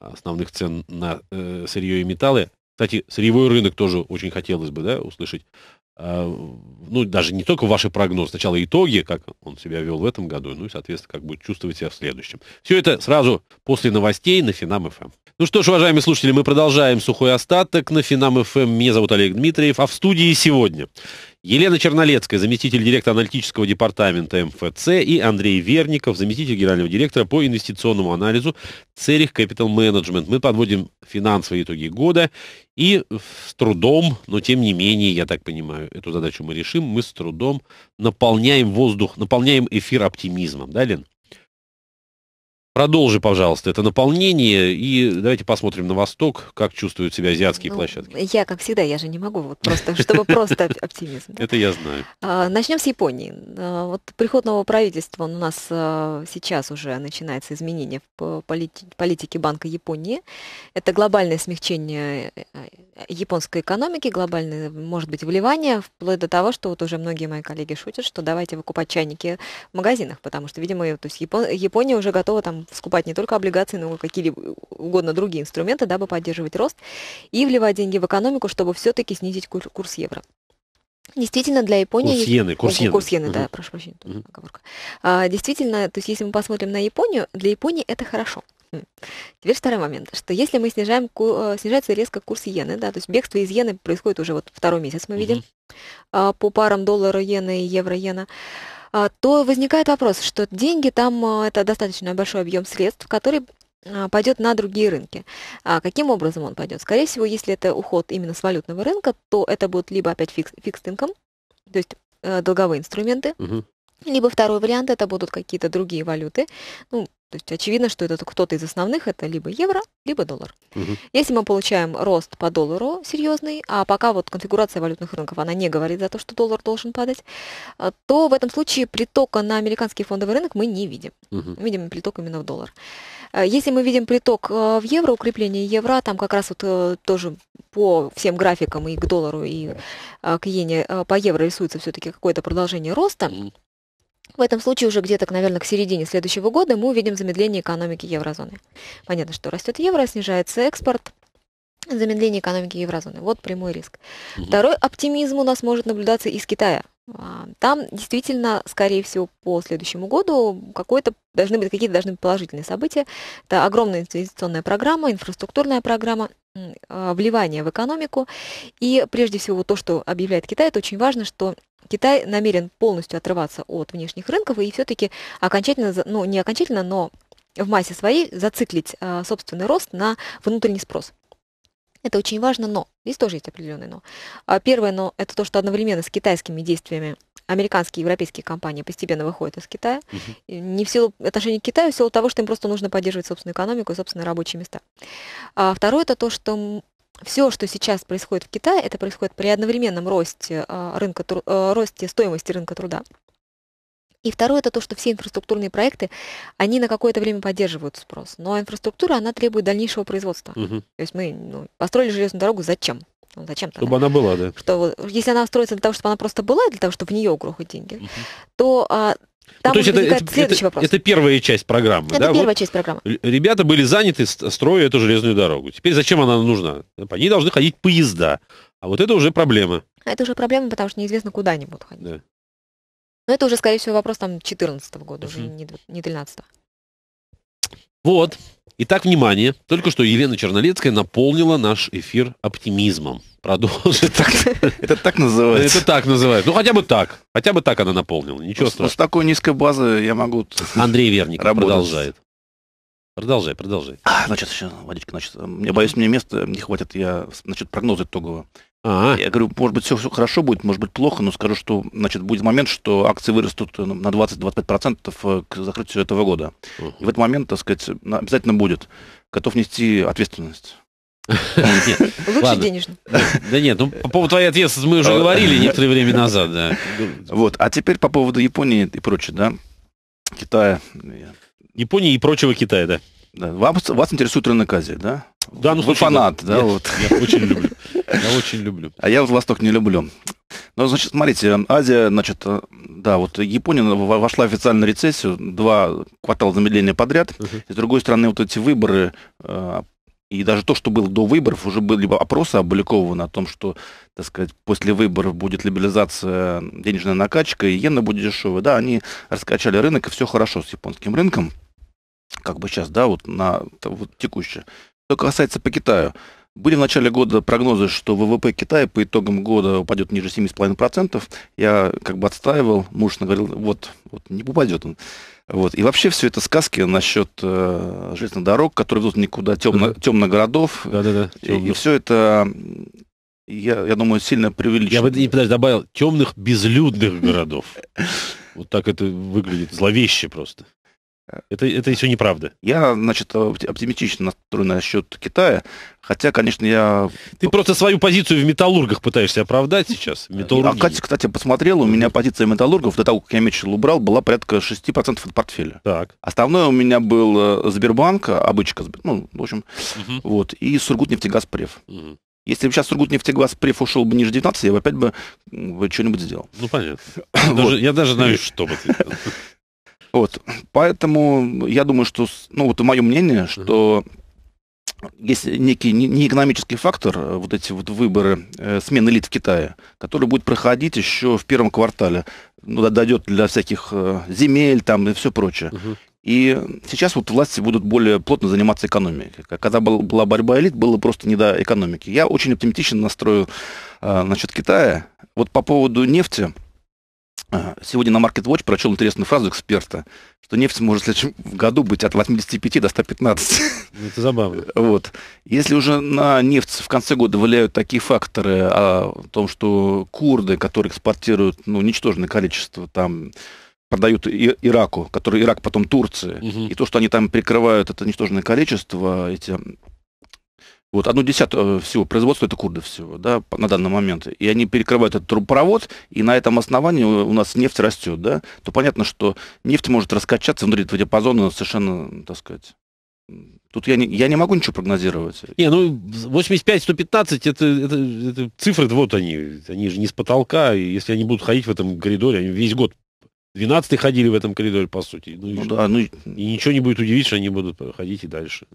основных цен на э, сырье и металлы. Кстати, сырьевой рынок тоже очень хотелось бы да, услышать. Э, ну, даже не только ваши прогнозы. Сначала итоги, как он себя вел в этом году, ну и, соответственно, как будет чувствовать себя в следующем. Все это сразу после новостей на Финам ФМ. Ну что ж, уважаемые слушатели, мы продолжаем сухой остаток на Финам ФМ. Меня зовут Олег Дмитриев, а в студии сегодня Елена Чернолецкая, заместитель директора аналитического департамента МФЦ, и Андрей Верников, заместитель генерального директора по инвестиционному анализу Церих Capital Management. Мы подводим финансовые итоги года и с трудом, но тем не менее, я так понимаю, эту задачу мы решим, мы с трудом наполняем воздух, наполняем эфир оптимизмом, да, Лен? Продолжи, пожалуйста, это наполнение, и давайте посмотрим на восток, как чувствуют себя азиатские ну, площадки. Я, как всегда, я же не могу, вот просто, чтобы просто оптимизм. Это я знаю. А, начнем с Японии. А, вот приход нового правительства, он у нас а, сейчас уже начинается изменение в политике Банка Японии. Это глобальное смягчение э, э, японской экономики, глобальное, может быть, вливание, вплоть до того, что вот уже многие мои коллеги шутят, что давайте выкупать чайники в магазинах, потому что, видимо, то есть Япония уже готова там скупать не только облигации, но и какие-либо угодно другие инструменты, дабы поддерживать рост и вливать деньги в экономику, чтобы все-таки снизить курс евро. Действительно, для Японии... Курс йены, курс йены. Курс йены, угу. да, прошу прощения, угу. оговорка. А, действительно, то есть если мы посмотрим на Японию, для Японии это хорошо. Хм. Теперь второй момент, что если мы снижаем, э, снижается резко курс иены, да, то есть бегство из иены происходит уже вот второй месяц, мы видим, угу. по парам доллара, иена и евро, иена, а, то возникает вопрос, что деньги там а, это достаточно большой объем средств, который а, пойдет на другие рынки. А каким образом он пойдет? Скорее всего, если это уход именно с валютного рынка, то это будет либо опять фикс, фикс инком, то есть э, долговые инструменты, угу. либо второй вариант это будут какие-то другие валюты, ну, то есть очевидно, что это кто-то из основных это либо евро, либо доллар. Угу. Если мы получаем рост по доллару серьезный, а пока вот конфигурация валютных рынков, она не говорит за то, что доллар должен падать, э, то в этом случае притока на американский фондовый рынок мы не видим. Угу. видим приток именно в доллар. Э, если мы видим приток э, в евро, укрепление евро, там как раз вот тоже по всем графикам и к доллару, и к иене по евро рисуется все-таки какое-то продолжение роста. В этом случае уже где-то, наверное, к середине следующего года мы увидим замедление экономики еврозоны. Понятно, что растет евро, снижается экспорт, возможно замедление экономики еврозоны. Вот прямой риск. Угу. Второй оптимизм у нас может наблюдаться из Китая. А, там действительно, скорее всего, по следующему году какое-то должны быть какие-то должны быть положительные события. Это огромная инвестиционная программа, инфраструктурная программа, а, вливание в экономику. И прежде всего то, что объявляет Китай, это очень важно, что Китай намерен полностью отрываться от внешних рынков и все-таки окончательно, ну не окончательно, но в массе своей зациклить а, собственный рост на внутренний спрос. Это очень важно, но здесь тоже есть определенное но. А, первое но это то, что одновременно с китайскими действиями американские и европейские компании постепенно выходят из Китая. Uh-huh. Не в силу отношения к Китаю, в силу того, что им просто нужно поддерживать собственную экономику и собственные рабочие места. А второе это то, что все, что сейчас происходит в Китае, это происходит при одновременном росте, а, рынка, э, росте стоимости рынка труда. И второе, это то, что все инфраструктурные проекты, они на какое-то время поддерживают спрос. Но инфраструктура, она требует дальнейшего производства. Угу. То есть мы ну, построили железную дорогу, зачем? Ну, зачем Чтобы она, была, да. Что, если она строится для того, чтобы она просто была, для того, чтобы в нее угрохать деньги, угу. то а, там ну, то есть это, следующий это, вопрос. Это первая часть программы, это да? первая вот часть программы. Ребята были заняты, строя эту железную дорогу. Теперь зачем она нужна? По типа, ней должны ходить поезда. А вот это уже проблема. А это уже проблема, потому что неизвестно, куда они будут ходить. Да. Но это уже, скорее всего, вопрос там 14 года, uh-huh. уже не, не 13 Вот. Итак, внимание. Только что Елена Чернолецкая наполнила наш эфир оптимизмом. Продолжит. Это так называется. Это так называется. Ну, хотя бы так. Хотя бы так она наполнила. Ничего страшного. С такой низкой базы я могу... Андрей Верник продолжает. Продолжай, продолжай. А, ну, значит, еще водичка, значит, я боюсь, мне места не хватит, я, значит, прогнозы итогового. А -а. Я говорю, может быть, все, все хорошо будет, может быть, плохо, но скажу, что, значит, будет момент, что акции вырастут э, на 20-25% э, к закрытию этого года. Uh -huh. И в этот момент, так сказать, обязательно будет. Готов нести ответственность. Лучше денежно. Да нет, ну по поводу твоей ответственности мы уже говорили некоторое время назад, да. Вот, а теперь по поводу Японии и прочее, да, Китая. Японии и прочего Китая, да. да. Вас, вас интересует рынок Азии, да? В данном ну, Вы случае, фанат, да? да я, вот. я очень люблю. Я очень люблю. А я вот Восток не люблю. Ну, значит, смотрите, Азия, значит, да, вот Япония ну, вошла официально в рецессию, два квартала замедления подряд. Uh-huh. И, с другой стороны, вот эти выборы э, и даже то, что было до выборов, уже были опросы опубликованы о том, что, так сказать, после выборов будет либерализация денежная накачка, и иена будет дешевая. Да, они раскачали рынок, и все хорошо с японским рынком, как бы сейчас, да, вот на вот текущее. Что касается по Китаю, были в начале года прогнозы, что ВВП Китая по итогам года упадет ниже 7,5%. Я как бы отстаивал, муж говорил, вот, вот не упадет он. Вот. И вообще все это сказки насчет э, железных дорог, которые ведут никуда, темно, темных городов. Да, да, да. И, и все это, я, я думаю, сильно преувеличено. Я бы, не подожди, добавил, темных безлюдных городов. Вот так это выглядит зловеще просто. Это, это все неправда. Я, значит, оптимистично настроен насчет Китая, хотя, конечно, я... Ты просто свою позицию в металлургах пытаешься оправдать сейчас, А, кстати, кстати, посмотрел, у меня позиция металлургов до того, как я Мечел убрал, была порядка 6% от портфеля. Так. Основное у меня был э, Сбербанк, обычка, ну, в общем, угу. вот, и Сургутнефтегазпреф. Угу. Если бы сейчас Сургутнефтегаз преф ушел бы ниже 19, я бы опять бы что-нибудь сделал. Ну, понятно. Вот. я даже знаю, что бы ты Вот. Поэтому я думаю, что, ну вот мое мнение, что есть некий неэкономический фактор, э, вот эти вот выборы э, смен элит в Китае, который будет проходить еще в первом квартале, ну, дойдет для всяких э, земель там и все прочее. Угу. И сейчас вот власти будут более плотно заниматься экономикой. Когда был, была борьба элит, было просто не до экономики. Я очень оптимистично настрою э, насчет Китая. Вот по поводу нефти, Сегодня на Market Watch прочел интересную фразу эксперта, что нефть может в следующем году быть от 85 до 115. Ну, это забавно. Вот. Если уже на нефть в конце года влияют такие факторы а, о том, что курды, которые экспортируют ну, ничтожное количество, там продают Ираку, который Ирак потом Турции, угу. и то, что они там прикрывают это ничтожное количество, эти вот одну десятую э, всего производства это курды всего, да, на данный момент. И они перекрывают этот трубопровод, и на этом основании у нас нефть растет, да, то понятно, что нефть может раскачаться внутри этого диапазона совершенно, так сказать, Тут я не, я не могу ничего прогнозировать. Не, ну 85-115 это, это, это цифры, вот они, они же не с потолка, и если они будут ходить в этом коридоре, они весь год 12 ходили в этом коридоре, по сути. Ну, ну, ну и, да, ну... и ничего не будет удивить, что они будут ходить и дальше.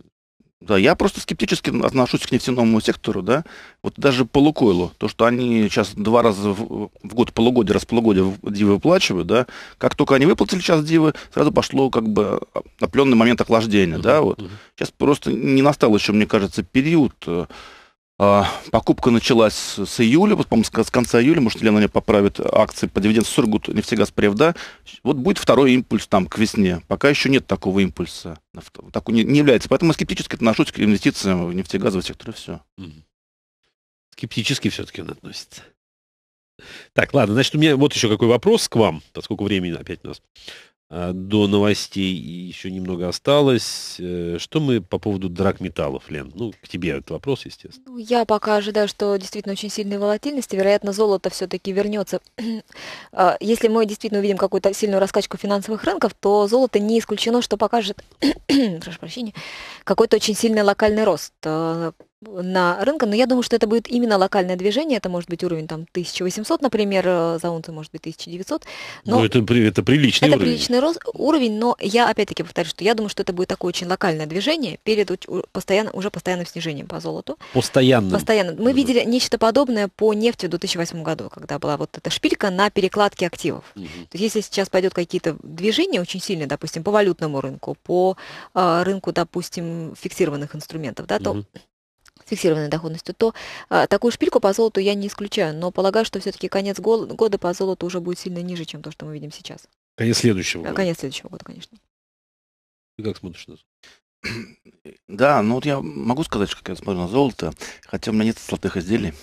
Да, я просто скептически отношусь к нефтяному сектору, да. Вот даже по Лукойлу, то, что они сейчас два раза в, год, полугодие, раз в полугодие дивы выплачивают, да, как только они выплатили сейчас дивы, сразу пошло как бы опленный момент охлаждения, uh-huh, да, вот. Uh-huh. Сейчас просто не настал еще, мне кажется, период э, а, покупка началась с июля, вот, по-моему, с конца июля, может, Елена меня поправит, акции по дивиденду Сургут, нефтегаз, Превда. Вот будет второй импульс там к весне. Пока еще нет такого импульса. Так не, не является. Поэтому я скептически отношусь к инвестициям в нефтегазовый сектор, и все. Скептически все-таки он относится. Так, ладно, значит, у меня вот еще какой вопрос к вам, поскольку времени опять у нас Э, до новостей еще немного осталось. Э, что мы по поводу драк металлов, Лен? Ну, к тебе этот вопрос, естественно. Ну, я пока ожидаю, что действительно очень сильные волатильности. Вероятно, золото все-таки вернется. А, если мы действительно увидим какую-то сильную раскачку финансовых рынков, то золото не исключено, что покажет, прошу прощения, какой-то очень сильный локальный рост. А, на рынке, но я думаю, что это будет именно локальное движение, это может быть уровень там 1800, например, э, за унцию может быть 1900. Но ну, это, это приличный это уровень. приличный рост, уровень, но я опять-таки повторю, что я думаю, что это будет такое очень локальное движение перед постоянно, уже постоянным снижением по золоту. Постоянно. Постоянно. Мы угу. видели нечто подобное по нефти в 2008 году, когда была вот эта шпилька на перекладке активов. Угу. То есть если сейчас пойдет какие-то движения очень сильные, допустим, по валютному рынку, по э, рынку, допустим, фиксированных инструментов, да, то угу с фиксированной доходностью, то а, такую шпильку по золоту я не исключаю, но полагаю, что все-таки конец года по золоту уже будет сильно ниже, чем то, что мы видим сейчас. Конец следующего э, года. Конец следующего года, конечно. Ты как смотришь на Да, ну вот я могу сказать, как я смотрю на золото, хотя у меня нет золотых изделий.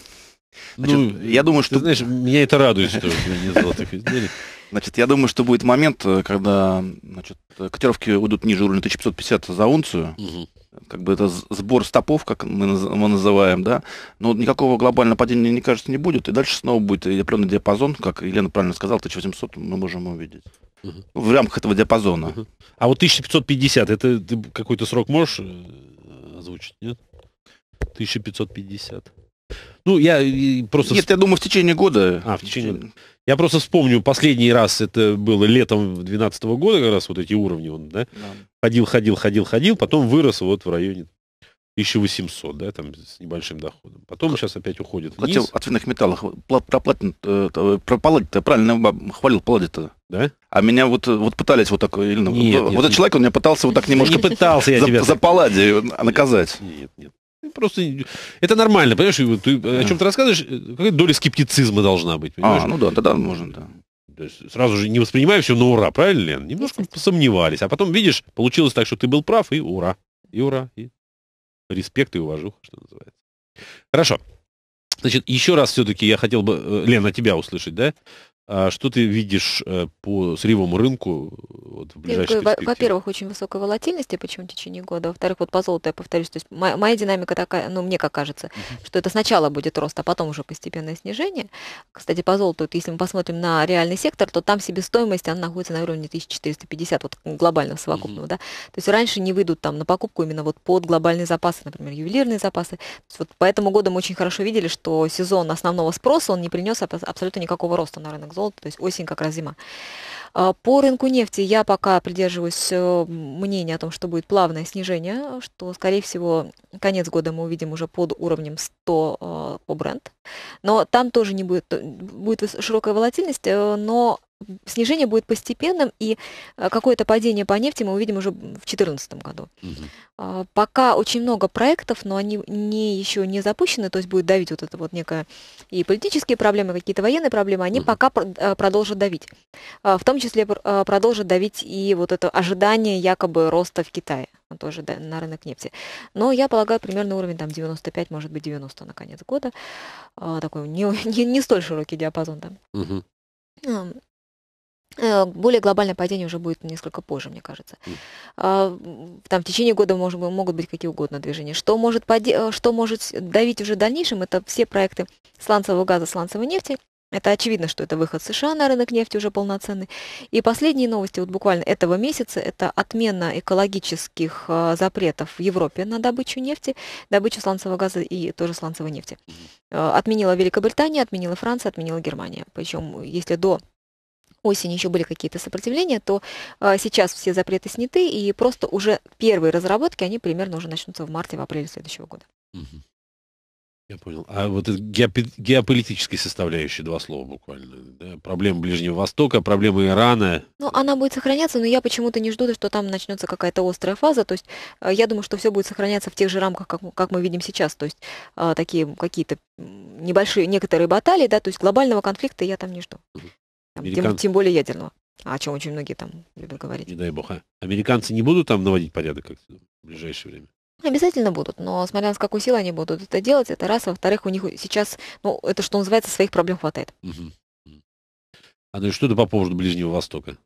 Значит, ну, я думаю, что... Ты знаешь, меня это радует, что у меня нет золотых изделий. Значит, я думаю, что будет момент, э, когда значит, котировки уйдут ниже уровня 1550 за унцию. Угу как бы это сбор стопов, как мы, мы называем, да, но никакого глобального падения, мне кажется, не будет, и дальше снова будет определенный диапазон, как Елена правильно сказала, 1800 мы можем увидеть. Угу. В рамках этого диапазона. Угу. А вот 1550, это ты какой-то срок можешь э, озвучить, нет? 1550. Ну, я просто... Нет, я думаю, в течение года. А, в течение... Я просто вспомню, последний раз это было летом 2012 года, как раз вот эти уровни он, да? Ходил, ходил, ходил, ходил, потом вырос вот в районе 1800, да, там с небольшим доходом. Потом сейчас опять уходит вниз. Хотел о цветных металлах. Про э, э, палладий-то правильно хвалил палладий-то. Да? А меня вот, э, вот пытались вот так... Или, нет, вот нет, этот нет. человек, он меня пытался вот так немножко... Не пытался я за, тебя... За палладий наказать. Нет, нет. Ну, просто это нормально, понимаешь, ты о чем ты рассказываешь, какая доля скептицизма должна быть, а, понимаешь? А, ну да, тогда можно, да. То есть сразу же не воспринимай все на ура, правильно, Лен? Немножко посомневались, а потом, видишь, получилось так, что ты был прав, и ура, и ура, и респект и уважух, что называется. Хорошо. Значит, еще раз все-таки я хотел бы, э, Лена, тебя услышать, да? А что ты видишь э, по сырьевому рынку э, вот, в ближайшей перспективе? Во-первых, очень высокая волатильность, я почему в течение года. Во-вторых, вот по золоту я повторюсь, то есть моя, моя динамика такая, ну, мне как кажется, uh-huh. что это сначала будет рост, а потом уже постепенное снижение. Кстати, по золоту, вот, если мы посмотрим на реальный сектор, то там себестоимость, она находится на уровне 1450, вот глобального совокупного, uh-huh. да. То есть раньше не выйдут там на покупку именно вот под глобальные запасы, например, ювелирные запасы. То есть, вот по этому году мы очень хорошо видели, что сезон основного спроса, он не принес абсолютно никакого роста на рынок золото, то есть осень как раз зима. А, по рынку нефти я пока придерживаюсь э, мнения о том, что будет плавное снижение, что, скорее всего, конец года мы увидим уже под уровнем 100 э, по бренд. Но там тоже не будет, э, будет широкая волатильность, но снижение будет постепенным, и э, какое-то падение по нефти мы увидим уже в 2014 году. Угу. Пока очень много проектов, но они не, еще не запущены, то есть будет давить вот это вот некое и политические проблемы, какие-то военные проблемы, они угу. пока э, продолжат давить. А, в том числе э, продолжат давить и вот это ожидание якобы роста в Китае тоже да, на рынок нефти. Но я полагаю, примерно уровень там 95, может быть, 90 на конец года. А, такой не, не, не столь широкий диапазон там. Да. Угу. Э, более глобальное падение уже будет несколько позже, мне кажется. А, там в течение года может, могут быть какие угодно движения. Что может, поде... Э, что может давить уже в дальнейшем, это все проекты сланцевого газа, сланцевой нефти. Это очевидно, что это выход США на рынок нефти уже полноценный. И последние новости вот буквально этого месяца – это отмена экологических э, запретов в Европе на добычу нефти, добычу сланцевого газа и тоже сланцевой нефти. Отменила Великобритания, отменила Франция, отменила Германия. Причем, если до осенью еще были какие-то сопротивления, то а, сейчас все запреты сняты, и просто уже первые разработки, они примерно уже начнутся в марте, в апреле следующего года. Угу. Я понял. А вот геополитической составляющей, два слова буквально. Да? Проблема Ближнего Востока, проблемы Ирана. Ну, она будет сохраняться, но я почему-то не жду, что там начнется какая-то острая фаза. То есть а, я думаю, что все будет сохраняться в тех же рамках, как, как мы видим сейчас. То есть а, такие какие-то небольшие, некоторые баталии, да, то есть глобального конфликта я там не жду. Американ... Тем, тем более ядерного, о чем очень многие там любят говорить. Не дай бог, а? Американцы не будут там наводить порядок как в ближайшее время? Обязательно будут, но смотря на какой силой они будут это делать, это раз. во-вторых, у них сейчас, ну, это что называется, своих проблем хватает. Угу. А ну и что ты по поводу Ближнего Востока?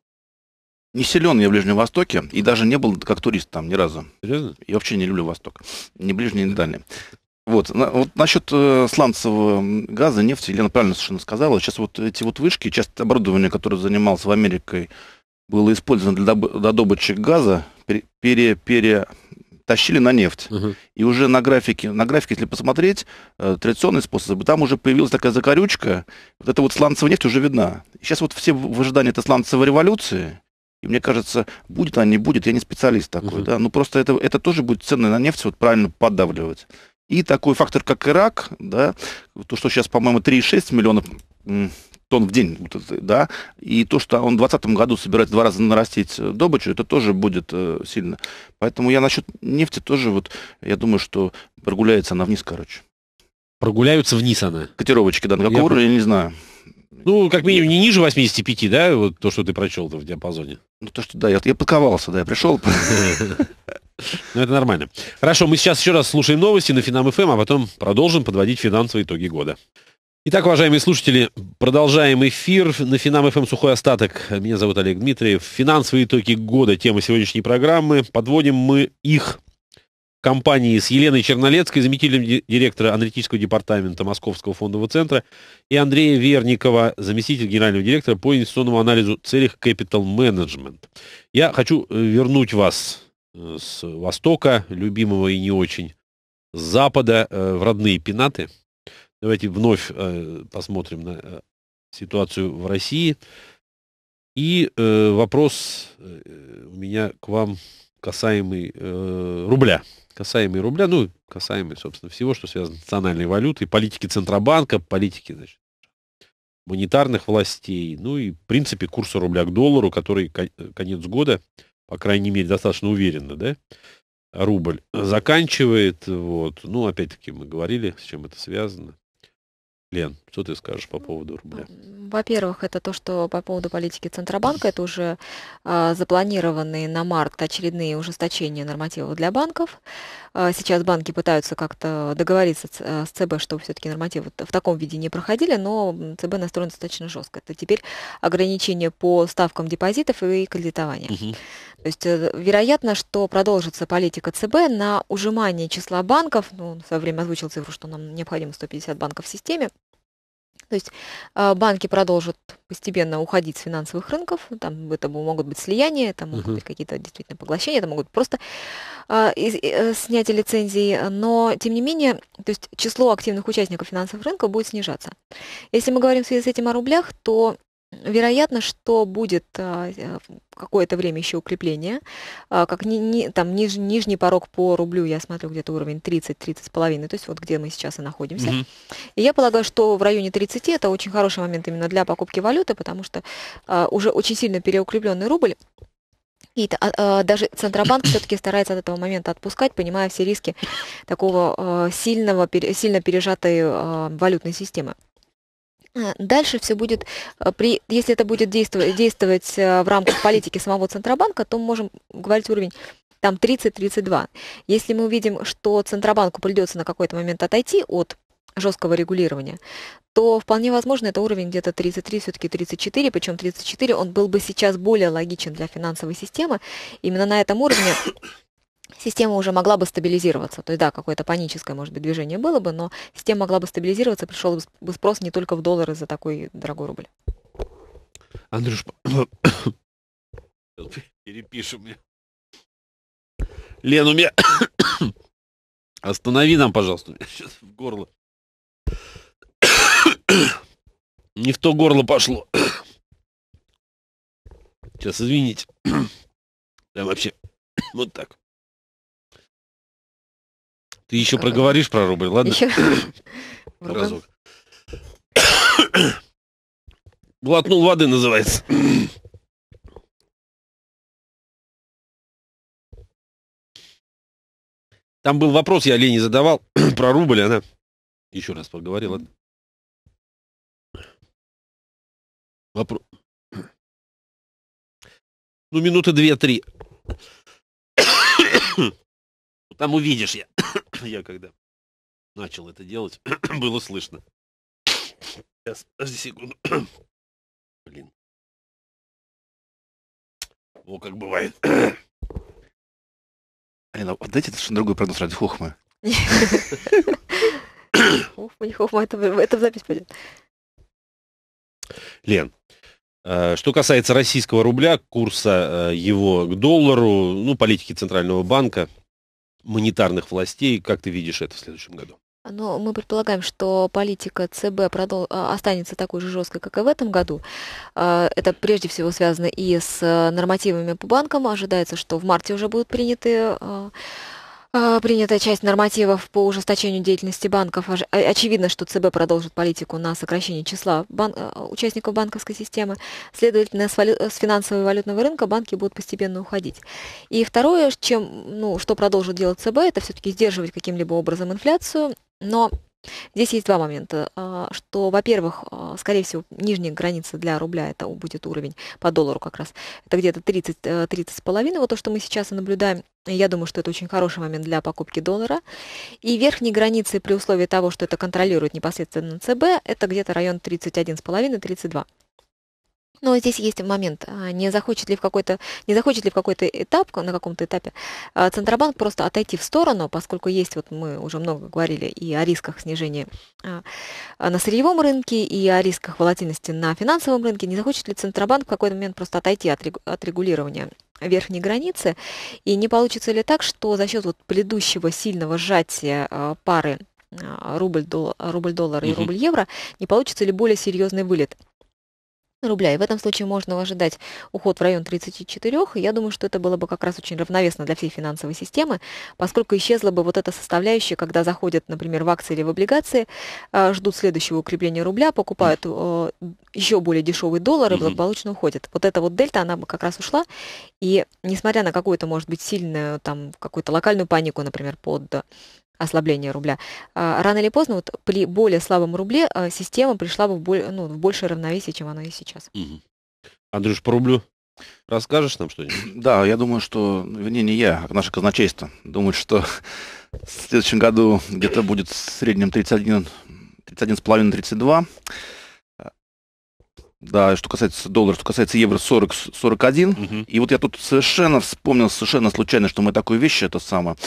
Не силен я в Ближнем Востоке и даже не был как турист там ни разу. Серьезно? Я вообще не люблю Восток. Ни ближний, ни дальний. Вот, на, вот насчет э, сланцевого газа, нефти, Елена правильно совершенно сказала. Сейчас вот эти вот вышки, часть оборудования, которое занималось в Америке, было использовано для доб- для добычек газа, пере, пере, пере, тащили на нефть. Угу. И уже на графике, на графике, если посмотреть, э, традиционные способы, там уже появилась такая закорючка, вот эта вот сланцевая нефть уже видна. И сейчас вот все в ожидании этой сланцевой революции, и мне кажется, будет она, не будет, я не специалист такой, угу. да, ну просто это, это тоже будет цены на нефть вот правильно поддавливать. И такой фактор, как Ирак, да, то, что сейчас, по-моему, 3,6 миллионов тонн в день, да, и то, что он в 2020 году собирается два раза нарастить э, добычу, это тоже будет э, сильно. Поэтому я насчет нефти тоже, вот, я думаю, что прогуляется она вниз, короче. Прогуляются вниз она? Котировочки, да, на каком я... я не знаю. Ну, как минимум, не ниже 85, да, вот то, что ты прочел в диапазоне. Ну, то, что, да, я, я подковался, да, я пришел. Ну, это нормально. Хорошо, мы сейчас еще раз слушаем новости на Финам ФМ, эм, а потом продолжим подводить финансовые итоги года. Итак, уважаемые слушатели, продолжаем эфир на Финам ФМ эм «Сухой остаток». Меня зовут Олег Дмитриев. Финансовые итоги года – тема сегодняшней программы. Подводим мы их компании с Еленой Чернолецкой, заместителем директора аналитического департамента Московского фондового центра, и Андрея Верникова, заместитель генерального директора по инвестиционному анализу целях Capital Management. Я хочу э, вернуть вас Э, с востока, любимого и не очень, с запада э, в родные пенаты. Давайте вновь э, посмотрим на ситуацию в России. И вопрос у меня к вам касаемый рубля. Касаемый рубля, ну, касаемый, собственно, всего, что связано с национальной валютой, политики Центробанка, политики, значит, монетарных властей, ну и, в принципе, курса рубля к доллару, который конец года по крайней мере, достаточно уверенно, да, рубль заканчивает. Вот. Ну, опять-таки, мы говорили, с чем это связано. Лен, что ты скажешь по поводу рубля? Во-первых, это то, что по поводу политики Центробанка, это уже э, запланированные на март очередные ужесточения нормативов для банков. Э, сейчас банки пытаются как-то договориться с, э, с ЦБ, чтобы все-таки нормативы в таком виде не проходили, но ЦБ настроен достаточно жестко. Это теперь ограничения по ставкам депозитов и кредитования. Угу. То есть, э, вероятно, что продолжится политика ЦБ на ужимание числа банков, ну, в свое время озвучил цифру, что нам необходимо 150 банков в системе, то есть а, банки продолжат постепенно уходить с финансовых рынков, ну, там это могут быть слияния, это могут быть какие-то действительно поглощения, это могут быть просто а, э, снятие лицензий, но тем не менее, то есть число активных участников финансовых рынков будет снижаться. Если мы говорим в связи с этим о рублях, то Вероятно, что будет а, какое-то время еще укрепление, а, как ни, ни, там ниж, нижний порог по рублю, я смотрю, где-то уровень 30-30,5, то есть вот где мы сейчас и находимся. Mm-hmm. И я полагаю, что в районе 30 это очень хороший момент именно для покупки валюты, потому что а, уже очень сильно переукрепленный рубль и а, даже Центробанк все-таки старается от этого момента отпускать, понимая все риски такого а, сильного, пере, сильно пережатой а, валютной системы. Э, дальше все будет, э, при, если это будет действовать, действовать э, в рамках политики самого Центробанка, то мы можем говорить уровень там 30-32. Если мы увидим, что Центробанку придется на какой-то момент отойти от жесткого регулирования, то вполне возможно это уровень где-то 33, все-таки 34, причем 34 он был бы сейчас более логичен для финансовой системы. Именно на этом уровне система уже могла бы стабилизироваться. То есть, да, какое-то паническое, может быть, движение было бы, но система могла бы стабилизироваться, пришел бы спрос не только в доллары за такой дорогой рубль. Андрюш, перепишу мне. Лен, у меня... Останови нам, пожалуйста. Сейчас в горло. Не в то горло пошло. Сейчас, извините. Да вообще, вот так. Ты еще проговоришь про рубль, ладно? Разок. Глотнул воды, называется. Там был вопрос, я Лене задавал про рубль, она еще раз проговорила. Вопрос. Ну, минуты две-три. Там увидишь я. я когда начал это делать, было слышно. Сейчас, подожди секунду. Блин. О, как бывает. Алина, отдайте это что другой прогноз ради хохмы. Хохма, не хохма, это в запись пойдет. Лен, э, что касается российского рубля, курса э, его к доллару, ну, политики Центрального банка, монетарных властей. Как ты видишь это в следующем году? Но ну, мы предполагаем, что политика ЦБ продол... А, останется такой же жесткой, как и в этом году. А, это прежде всего связано и с нормативами по банкам. Ожидается, что в марте уже будут приняты а, а, принятая часть нормативов по ужесточению деятельности банков. Э, очевидно, что ЦБ продолжит политику на сокращение числа бан... Э, участников банковской системы. Следовательно, с, валю... Э, с финансового и валютного рынка банки будут постепенно уходить. И второе, чем, ну, что продолжит делать ЦБ, это все-таки сдерживать каким-либо образом инфляцию, но Здесь есть два момента, а, что, во-первых, а, скорее всего, нижняя граница для рубля, это будет уровень по доллару как раз, это где-то 30, э, половиной, вот то, что мы сейчас и наблюдаем, я думаю, что это очень хороший момент для покупки доллара. И верхней границей при условии того, что это контролирует непосредственно ЦБ, это где-то район 31,5-32. Но здесь есть момент, а, не захочет ли в какой-то, не захочет ли в какой-то этап, на каком-то этапе а, Центробанк просто отойти в сторону, поскольку есть, вот мы уже много говорили и о рисках снижения а, на сырьевом рынке, и о рисках волатильности на финансовом рынке, не захочет ли Центробанк в какой-то момент просто отойти от регулирования верхней границы, и не получится ли так, что за счет вот предыдущего сильного сжатия пары рубль-доллар рубль, и рубль-евро, не получится ли более серьезный вылет рубля. И в этом случае можно ожидать уход в район 34. И я думаю, что это было бы как раз очень равновесно для всей финансовой системы, поскольку исчезла бы вот эта составляющая, когда заходят, например, в акции или в облигации, а, ждут следующего укрепления рубля, покупают э, еще более дешевый доллар и благополучно уходят. Вот эта вот дельта, она бы как раз ушла. И несмотря на какую-то, может быть, сильную, там, какую-то локальную панику, например, под ослабления рубля, а, рано или поздно вот при более слабом рубле а, система пришла бы в, боль, ну, в большее равновесие, чем она есть сейчас. Угу. Андрюш, по рублю расскажешь нам что-нибудь? Да, я думаю, что, вернее, не я, а наше казначейство думает, что в следующем году где-то будет в среднем 31, 31,5-32 да, что касается доллара, что касается евро 40, 41. Угу. И вот я тут совершенно вспомнил, совершенно случайно, что мы такую вещь, это самое.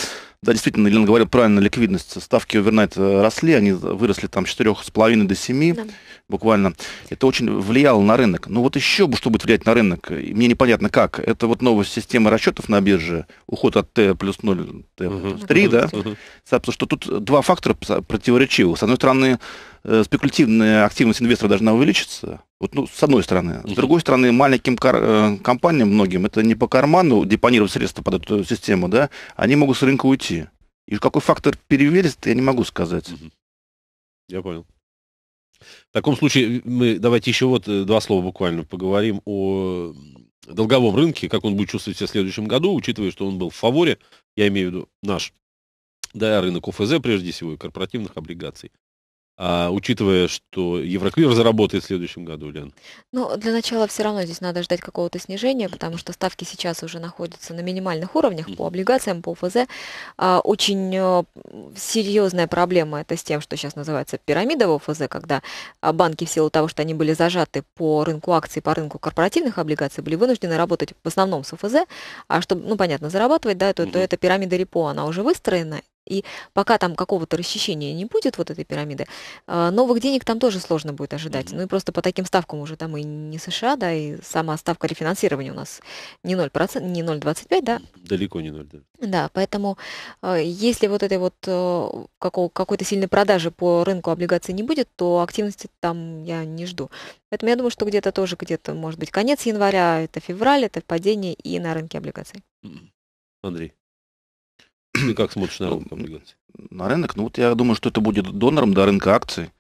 Да, действительно, Елена говорил правильно, ликвидность. Ставки овернайт э, росли, они выросли там с 4,5 до 7 да. буквально. Это очень влияло на рынок. Но ну вот еще, что будет влиять на рынок, мне непонятно как. Это вот новая система расчетов на бирже, уход от Т плюс 0, Т плюс 3, да? Собственно, что тут два фактора противоречивых. С одной стороны, э, спекулятивная активность инвестора должна увеличиться, вот, ну, с одной стороны. С другой стороны, маленьким э, компаниям, многим, это не по карману депонировать средства под эту систему, да, они могут с рынка уйти. И какой фактор переверит, я не могу сказать. Я понял. В таком случае э, мы давайте еще вот э, два слова буквально поговорим о долговом рынке, как он будет чувствовать себя в следующем году, учитывая, что он был в фаворе, я имею в виду наш, да, рынок ОФЗ прежде всего и корпоративных облигаций а, учитывая, что Евроклир заработает в следующем году, Лен? Ну, для начала все равно здесь надо ждать какого-то снижения, потому что ставки сейчас уже находятся на минимальных уровнях по облигациям, по ФЗ. А, очень э, серьезная проблема это с тем, что сейчас называется пирамида в ФЗ, когда а, банки в силу того, что они были зажаты по рынку акций, по рынку корпоративных облигаций, были вынуждены работать в основном с ФЗ, а чтобы, ну, понятно, зарабатывать, да, то, mm то эта пирамида репо, она уже выстроена, и пока там какого-то расчищения не будет вот этой пирамиды, а, новых денег там тоже сложно будет ожидать. Mm-hmm. Ну и просто по таким ставкам уже там и не США, да, и сама ставка рефинансирования у нас не 0%, не 0,25, да? Далеко не 0, да. Да, поэтому а, если вот этой вот а, какой-то сильной продажи по рынку облигаций не будет, то активности там я не жду. Поэтому я думаю, что где-то тоже где-то, может быть, конец января, это февраль, это падение и на рынке облигаций. Mm-hmm. Андрей. Ты как смотришь на рынок облигаций? На рынок? Ну, вот я думаю, что это будет донором до рынка акций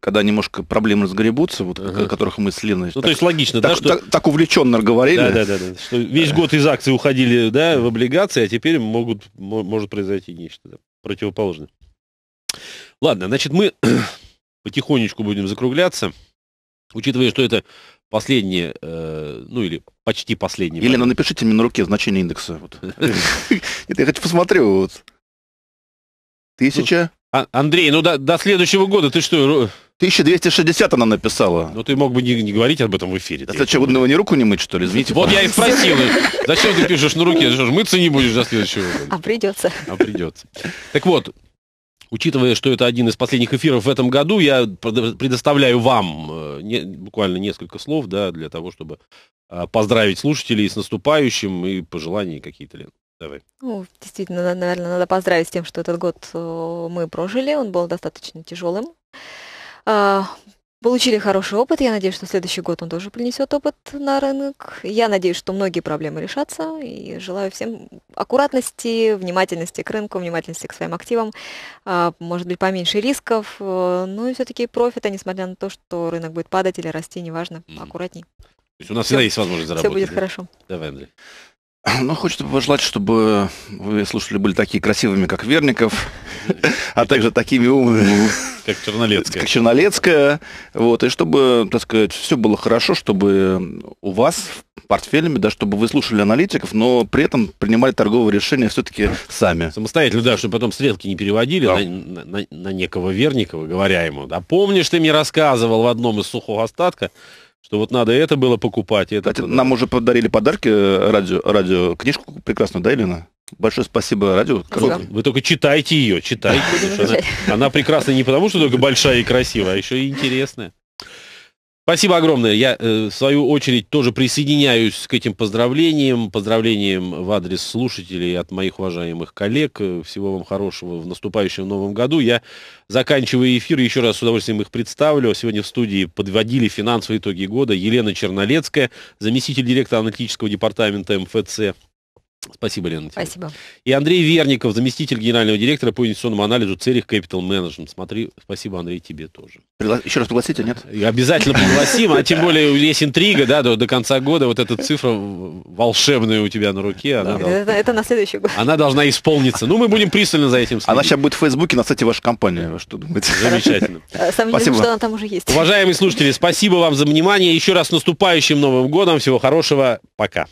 когда немножко проблемы разгребутся, вот, ага. о которых мы с Леной... Ну, так, то есть логично, так, да? Что... Так, так увлеченно говорили. Да, да, да. да. Что весь год из акций уходили да, в облигации, а теперь могут, может произойти нечто да, противоположное. Ладно, значит, мы потихонечку будем закругляться. Учитывая, что это последние, э, ну или почти последние. Елена, вариант. напишите мне на руке значение индекса. Я хочу посмотрю. Вот. Тысяча. А, Андрей, ну до, следующего года ты что? 1260 она написала. Ну ты мог бы не, не говорить об этом в эфире. Зачем ты что, ну, руку не мыть, что ли? Извините. Вот я и спросил. Э, зачем ты пишешь на руке? Мыться не будешь до следующего года. А придется. А придется. Так вот, учитывая, что это один из последних эфиров в этом году, я предоставляю вам э, не, буквально несколько слов, да, для того, чтобы э, поздравить слушателей с наступающим и пожелания какие-то, Лен. Давай. Ну, действительно, наверное, надо поздравить с тем, что этот год э, мы прожили. Он был достаточно тяжелым. А, Получили хороший опыт, я надеюсь, что следующий год он тоже принесет опыт на рынок. Я надеюсь, что многие проблемы решатся, и желаю всем аккуратности, внимательности к рынку, внимательности к своим активам, а, может быть, поменьше рисков, э, ну и все-таки профита, несмотря на то, что рынок будет падать или расти, неважно, аккуратней. То есть у нас всегда есть возможность заработать. Все будет хорошо. Давай, Андрей. Ну, хочется пожелать, чтобы вы слушатели были такие красивыми, как Верников, а также такими умными. Как Чернолецкая. Как Чернолецкая. Вот, и чтобы, так сказать, все было хорошо, чтобы у вас в портфелями, да, чтобы вы слушали аналитиков, но при этом принимали торговые решения все-таки сами. Самостоятельно, да, чтобы потом стрелки не переводили да. на, на, на некого Верникова, говоря ему, да, помнишь, ты мне рассказывал в одном из сухого остатка, что вот надо это было покупать. Это Кстати, было. нам уже подарили подарки э, радио, радио книжку прекрасную, да, Елена? Большое спасибо радио. Да. Вы только читайте ее, читайте. Она, она прекрасна не потому, что только большая и красивая, а еще и интересная. Спасибо огромное. Я, э, в свою очередь, тоже присоединяюсь к этим поздравлениям. Поздравлениям в адрес слушателей от моих уважаемых коллег. Э, всего вам хорошего в наступающем новом году. Я, заканчиваю эфир, еще раз с удовольствием их представлю. Сегодня в студии подводили финансовые итоги года Елена Чернолецкая, заместитель директора аналитического департамента МФЦ Спасибо, Лена. Тебе. Спасибо. И Андрей Верников, заместитель генерального директора по инвестиционному анализу Церих Capital Management. Смотри, спасибо, Андрей, тебе тоже. Пригла... Еще раз пригласите, нет? И обязательно пригласим, а тем более есть интрига, да, до, до конца года вот эта цифра волшебная у тебя на руке. Она да. должна... это, это на следующий год. Она должна исполниться. Ну, мы будем пристально за этим следить. Она сейчас будет в Фейсбуке на сайте вашей компании, что думаете? Замечательно. спасибо. что она там уже есть. Уважаемые слушатели, спасибо вам за внимание. Еще раз с наступающим Новым годом. Всего хорошего. Пока.